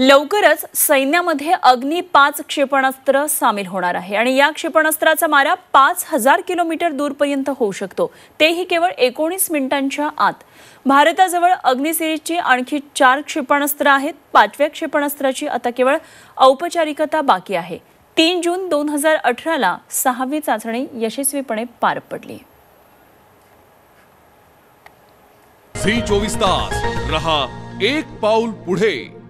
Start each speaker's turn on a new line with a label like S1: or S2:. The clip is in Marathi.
S1: लवकरच सैन्यामध्ये अग्नी पाच क्षेपणास्त्र सामील होणार आहे आणि या क्षेपणास्त्राचा मारा पाच हजार किलोमीटर दूरपर्यंत होऊ शकतो तेही केवळ एकोणीस मिनिटांच्या आत भारताजवळ अग्नी सिरीजची आणखी चार क्षेपणास्त्र आहेत पाचव्या क्षेपणास्त्राची आता केवळ औपचारिकता बाकी आहे तीन जून दोन हजार अठराला सहावी चाचणी यशस्वीपणे पार पडली
S2: चोवीस तास रहा एक पाऊल पुढे